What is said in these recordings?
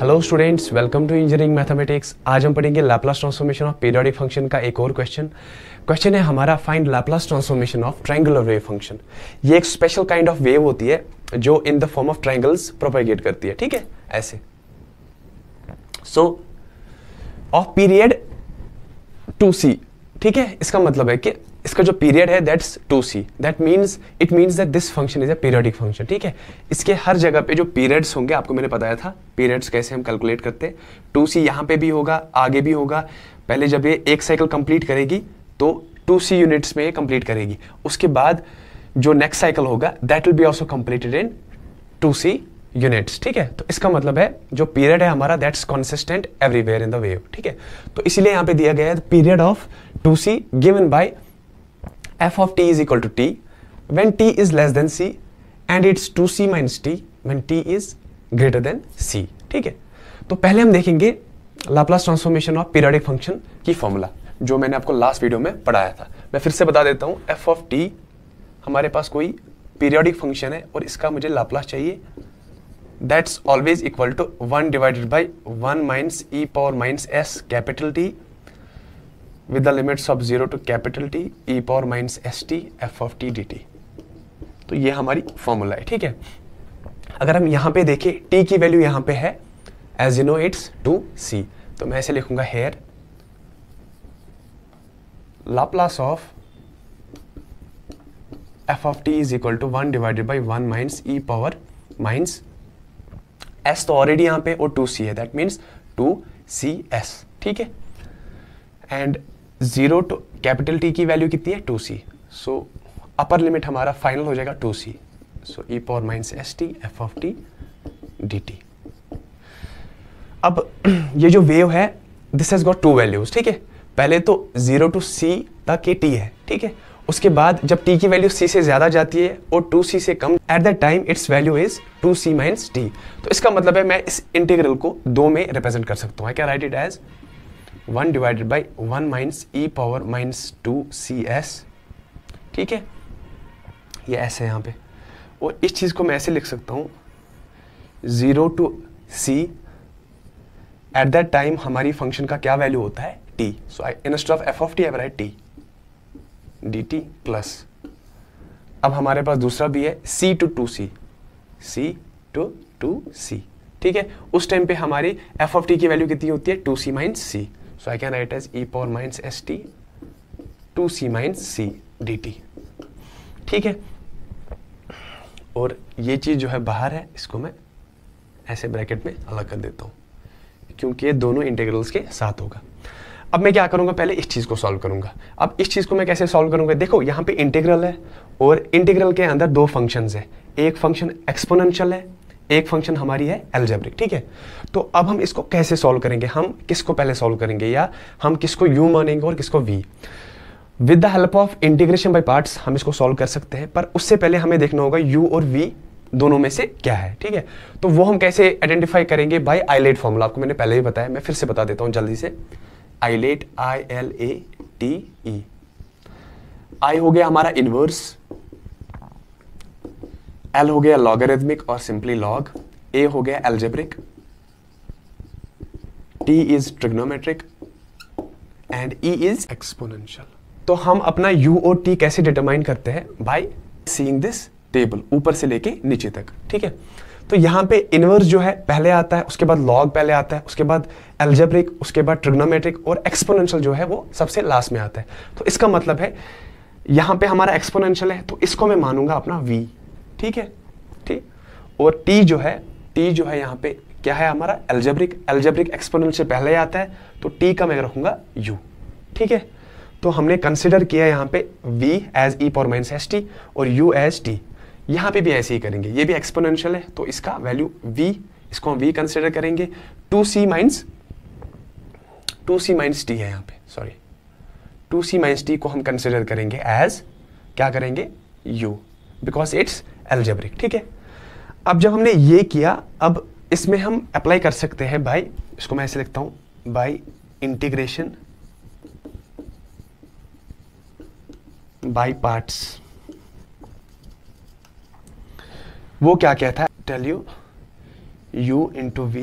hello students welcome to engineering mathematics आज हम पढ़ेंगे Laplace transformation of periodic function का एक और क्वेश्चन क्वेश्चन है हमारा find Laplace transformation of triangular wave function ये एक स्पेशल काइंड ऑफ वेव होती है जो in the form of triangles propagate करती है ठीक है ऐसे so of period two c ठीक है इसका मतलब है कि इसका जो पीरियड है that's two c that means it means that this function is a periodic function ठीक है इसके हर जगह पे जो पीरियड्स होंगे आपको मैंने बताया था पीरियड्स कैसे हम कैलकुलेट करते हैं टू सी यहाँ पे भी होगा आगे भी होगा पहले जब ये एक साइकिल कंप्लीट करेगी तो टू सी यूनिट्स में ये कंप्लीट करेगी उसके बाद जो नेक्स्ट साइकिल होगा that will be also completed in two c units ठीक है तो इसका मतलब है जो पीरियड है हमारा that's consistent everywhere in the wave ठीक है तो इसीलिए यहां पे दिया गया है period of two c given by f of t is equal to t when t is less than c and it's two c minus t when t is greater than c ठीक है तो पहले हम देखेंगे Laplace transformation of periodic function की formula जो मैंने आपको लास्ट वीडियो में पढ़ाया था मैं फिर से बता देता हूँ एफ ऑफ टी हमारे पास कोई पीरियडिक फंक्शन है और इसका मुझे लाप्लास चाहिए that's always equal to one divided by one minus e power minus s capital T with the limits of zero to capital T e power minus s t f of t d तो ये हमारी formula है ठीक है अगर हम यहाँ पे देखें टी की वैल्यू यहाँ पे है as you know it's two c तो मैं ऐसे लिखूंगा here Laplace of f of t is equal to one divided by one minus e power minus s तो ऑलरेडी यहां पे और टू सी है that means two c s ठीक है and zero to capital T की value कितनी है two c so upper limit हमारा फाइनल हो जाएगा two c so e power minus s t f of t d t अब ये जो वेव है this has got two values ठीक है पहले तो जीरो टू सी तक ये टी है ठीक है उसके बाद जब टी की वैल्यू सी से ज़्यादा जाती है और टू सी से कम at the time its value is two c minus t तो इसका मतलब है मैं इस इंटीग्रल को दो में रिप्रेजेंट कर सकता हूँ क्या write it as one divided by one minus e power minus two c s ठीक है ये ऐसे है यहाँ पे और इस चीज़ को मैं ऐसे लिख सकता हूँ zero to c at that time हमारी फंक्शन का क्या वैल्यू होता है t so I instead of f of t I t d t plus अब हमारे पास दूसरा भी है c to two c c to two c ठीक है उस टाइम पे हमारी एफ ऑफ टी की वैल्यू कितनी होती है two c minus c so I can write as e power minus s t two c minus c d t ठीक है और ये चीज़ जो है बाहर है इसको मैं ऐसे ब्रैकेट में अलग कर देता हूँ क्योंकि ये दोनों इंटेग्रल्स के साथ होगा अब मैं क्या करूँगा पहले इस चीज़ को सॉल्व करूँगा अब इस चीज़ को मैं कैसे सॉल्व करूँगा देखो यहाँ पे इंटीग्रल है और इंटीग्रल के अंदर दो फंक्शंस है एक फंक्शन एक्सपोनेंशियल है एक फंक्शन हमारी है एल्जेब्रिक ठीक है तो अब हम इसको कैसे सॉल्व करेंगे हम किसको पहले सॉल्व करेंगे या हम किसको यू मानेंगे और किसको v with the help of integration by parts हम इसको सॉल्व कर सकते हैं पर उससे पहले हमें देखना होगा यू और वी दोनों में से क्या है ठीक है तो वो हम कैसे आइडेंटिफाई करेंगे बाय आईलेट फॉर्मूला आपको मैंने पहले ही बताया मैं फिर से बता देता हूँ जल्दी से ILATE I L A T E I हो गया हमारा इनवर्स एल हो गया लॉगरिथमिक और सिंपली लॉग ए हो गया algebraic T is trigonometric and E is exponential तो हम अपना यू ओ टी कैसे डिटरमाइन करते हैं बाई सीइंग दिस टेबल ऊपर से लेके नीचे तक ठीक है तो यहाँ पे इनवर्स जो है पहले आता है उसके बाद लॉग पहले आता है उसके बाद एल्जेब्रिक उसके बाद ट्रिग्नोमेट्रिक और एक्सपोनेंशियल जो है वो सबसे लास्ट में आता है तो इसका मतलब है यहाँ पे हमारा एक्सपोनेंशियल है तो इसको मैं मानूंगा अपना वी ठीक है ठीक और टी जो है टी जो है यहाँ पे क्या है हमारा एल्जेब्रिक एल्जेब्रिक एक्सपोनेंशियल पहले आता है तो टी का मैं रखूंगा यू ठीक है तो हमने कंसिडर किया यहाँ पे v as e power minus s t और यू एज टी यहाँ पे भी ऐसे ही करेंगे ये भी एक्सपोनेंशियल है तो इसका वैल्यू v इसको हम v कंसिडर करेंगे two c minus two c minus t है यहाँ पे sorry two c minus t को हम कंसिडर करेंगे एज क्या करेंगे u बिकॉज इट्स एलजेब्रिक ठीक है अब जब हमने ये किया अब इसमें हम अप्लाई कर सकते हैं बाई इसको मैं ऐसे लिखता हूँ बाई इंटीग्रेशन बाई पार्ट्स वो क्या कहता है tell you u into v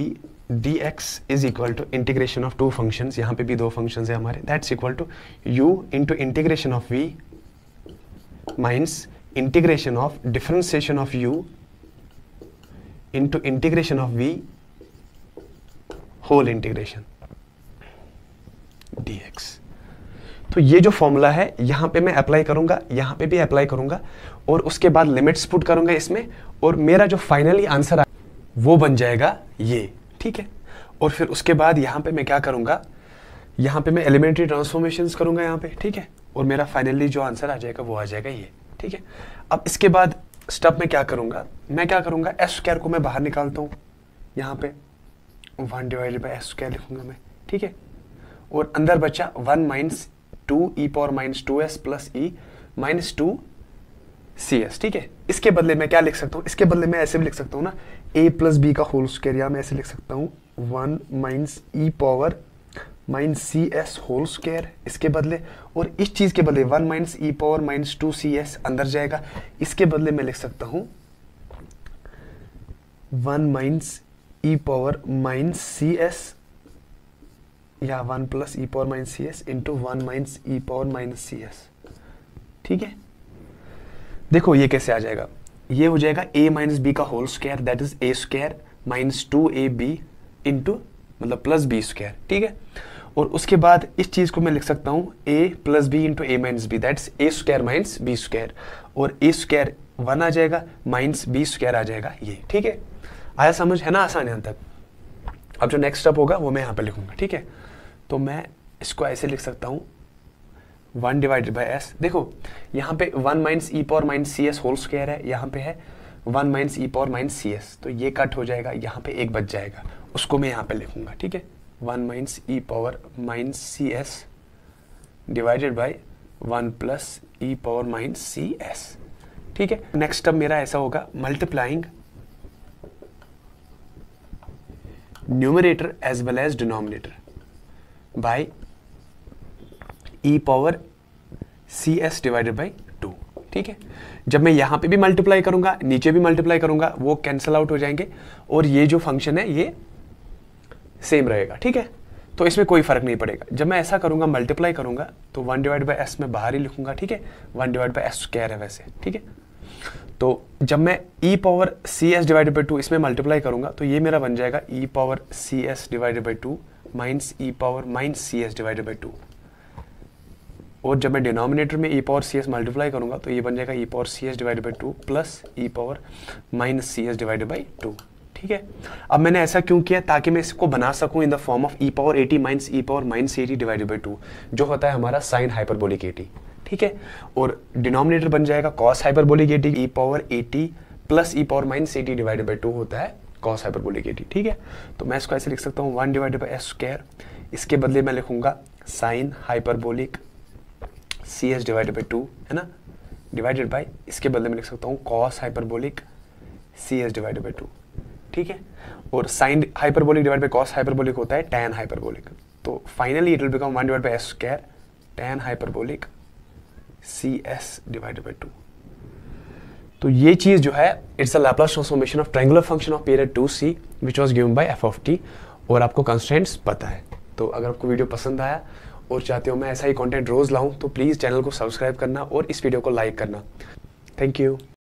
d x is equal to integration of two function यहाँ पे भी दो फंक्शन है हमारे that's equal to u into integration of v minus integration of differentiation of u into integration of v whole integration d x तो ये जो formula है यहां पे मैं अप्लाई करूंगा यहां पे भी अप्लाई करूंगा और उसके बाद लिमिट्स पुट करूंगा इसमें और मेरा जो फाइनली आंसर आ वो बन जाएगा ये ठीक है और फिर उसके बाद यहाँ पे मैं क्या करूँगा यहाँ पे मैं एलिमेंट्री ट्रांसफॉर्मेशन करूँगा यहाँ पे ठीक है और मेरा फाइनली जो आंसर आ जाएगा वो आ जाएगा ये ठीक है अब इसके बाद स्टप में क्या करूँगा मैं क्या करूँगा एस स्क्वायर को मैं बाहर निकालता हूँ यहाँ पे one divided by s square लिखूंगा मैं ठीक है और अंदर बचा one minus two e power minus two s plus e minus two c s ठीक है इसके बदले में क्या लिख सकता हूँ इसके बदले में ऐसे भी लिख सकता हूँ ना ए प्लस बी का होल स्क्वेयर या मैं ऐसे लिख सकता हूँ one minus e power minus c s whole square इसके बदले और इस चीज़ के बदले one minus e power minus two c s अंदर जाएगा इसके बदले मैं लिख सकता हूँ one minus e power minus c s या one plus e power minus c s into one minus e power minus c s ठीक है देखो ये कैसे आ जाएगा ये हो जाएगा ए माइनस बी का whole square that is a square minus two a b into मतलब प्लस बी स्क्वायर ठीक है और उसके बाद इस चीज़ को मैं लिख सकता हूँ a plus b into a minus b that's a square minus b square और ए स्क्वायर वन आ जाएगा माइनस बी स्क्वायर आ जाएगा ये ठीक है आया समझ है ना आसान यहाँ तक अब जो नेक्स्ट स्टेप होगा वो मैं यहाँ पर लिखूँगा ठीक है तो मैं इसको ऐसे लिख सकता हूँ वन डिवाइडेड बाई एस देखो यहाँ पे one minus e power minus c s whole square है यहाँ पे है one minus e power minus c s तो ये कट हो जाएगा यहाँ पे एक बच जाएगा उसको मैं यहाँ पे लिखूंगा ठीक है one minus e power minus c s divided by one plus e power minus c s ठीक है नेक्स्ट स्टेप मेरा ऐसा होगा multiplying numerator as well as denominator by e power c s divided by two ठीक है जब मैं यहाँ पे भी मल्टीप्लाई करूँगा नीचे भी मल्टीप्लाई करूंगा वो कैंसिल आउट हो जाएंगे और ये जो फंक्शन है ये सेम रहेगा ठीक है तो इसमें कोई फर्क नहीं पड़ेगा जब मैं ऐसा करूँगा मल्टीप्लाई करूँगा तो वन डिवाइड बाई एस में बाहर ही लिखूंगा ठीक है one divide by s square है वैसे ठीक है तो जब मैं e power c s divided by two इसमें मल्टीप्लाई करूंगा तो ये मेरा बन जाएगा e power c s divided by two minus e power minus c s divided by two और जब मैं डिनोमिनेटर में e power c s multiply करूंगा तो ये बन जाएगा e power c s divide by two plus e power minus c s divide by two ठीक है अब मैंने ऐसा क्यों किया ताकि मैं इसको बना सकूं in the form of e power a t minus e power minus a t divide by two जो होता है हमारा साइन हाइपरबोलिक एटी ठीक है और डिनोमिनेटर बन जाएगा cos hyperbolic a t e power a t plus e power minus a t divide by two होता है कॉस हाइपरबोलिक एटी ठीक है तो मैं इसको ऐसे लिख सकता हूँ one divide by s square इसके बदले मैं लिखूंगा sine hyperbolic c s divided by two है ना डिवाइडेड बाई इसके बदले में लिख सकता हूँ cos hyperbolic c s divided by two ठीक है और sine hyperbolic divide by cos hyperbolic होता है टैन हाइपरबोलिक तो finally it will become one divide by s square tan hyperbolic c s divided by two तो ये चीज़ जो है it's a Laplace transformation of triangular function of period two c which was given by f of t और आपको constants पता है तो अगर आपको वीडियो पसंद आया और चाहते हो मैं ऐसा ही कंटेंट रोज़ लाऊं तो प्लीज़ चैनल को सब्सक्राइब करना और इस वीडियो को लाइक करना थैंक यू